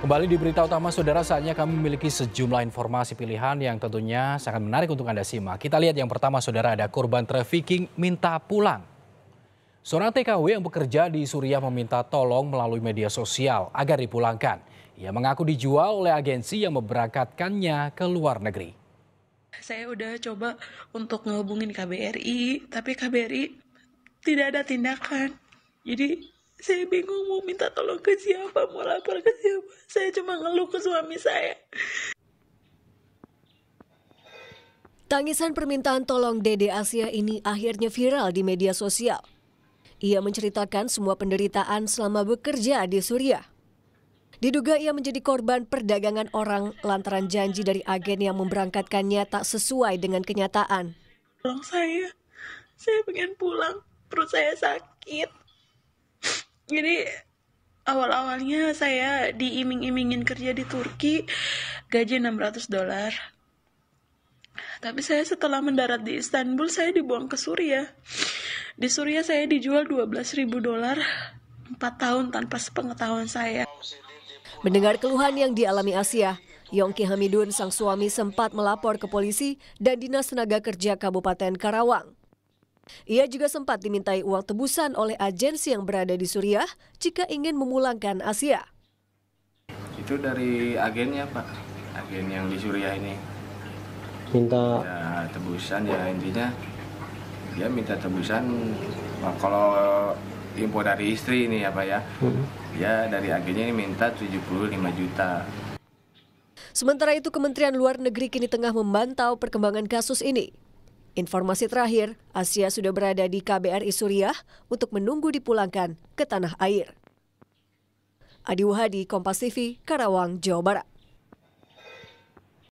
Kembali di berita utama saudara, saatnya kami memiliki sejumlah informasi pilihan yang tentunya sangat menarik untuk Anda simak. Kita lihat yang pertama saudara ada korban trafficking minta pulang. Seorang TKW yang bekerja di Suriah meminta tolong melalui media sosial agar dipulangkan. Ia mengaku dijual oleh agensi yang memberangkatkannya ke luar negeri. Saya udah coba untuk ngehubungin KBRI, tapi KBRI tidak ada tindakan. Jadi saya bingung mau minta tolong ke siapa, mau lapor ke siapa. Saya cuma ngeluh ke suami saya. Tangisan permintaan tolong Dede Asia ini akhirnya viral di media sosial. Ia menceritakan semua penderitaan selama bekerja di Suriah. Diduga ia menjadi korban perdagangan orang lantaran janji dari agen yang memberangkatkannya tak sesuai dengan kenyataan. Tolong saya, saya pengen pulang, perut saya sakit jadi awal-awalnya saya diiming-imingin kerja di Turki gaji 600 dolar tapi saya setelah mendarat di Istanbul saya dibuang ke Suriah di Suriah saya dijual 12.000 dolar 4 tahun tanpa sepengetahuan saya mendengar keluhan yang dialami Asia Yongki Hamidun sang suami sempat melapor ke polisi dan Dinas Tenaga Kerja Kabupaten Karawang ia juga sempat dimintai uang tebusan oleh agensi yang berada di Suriah jika ingin memulangkan Asia. Itu dari agennya Pak, agen yang di Suriah ini. Minta ya, tebusan ya intinya dia minta tebusan Pak, kalau info dari istri ini ya Pak ya. Hmm. Dia dari agennya ini minta 75 juta. Sementara itu Kementerian Luar Negeri kini tengah memantau perkembangan kasus ini. Informasi terakhir, Asia sudah berada di KBRI Suriah untuk menunggu dipulangkan ke tanah air. Adi Wahadi, Kompas TV, Karawang, Jawa Barat.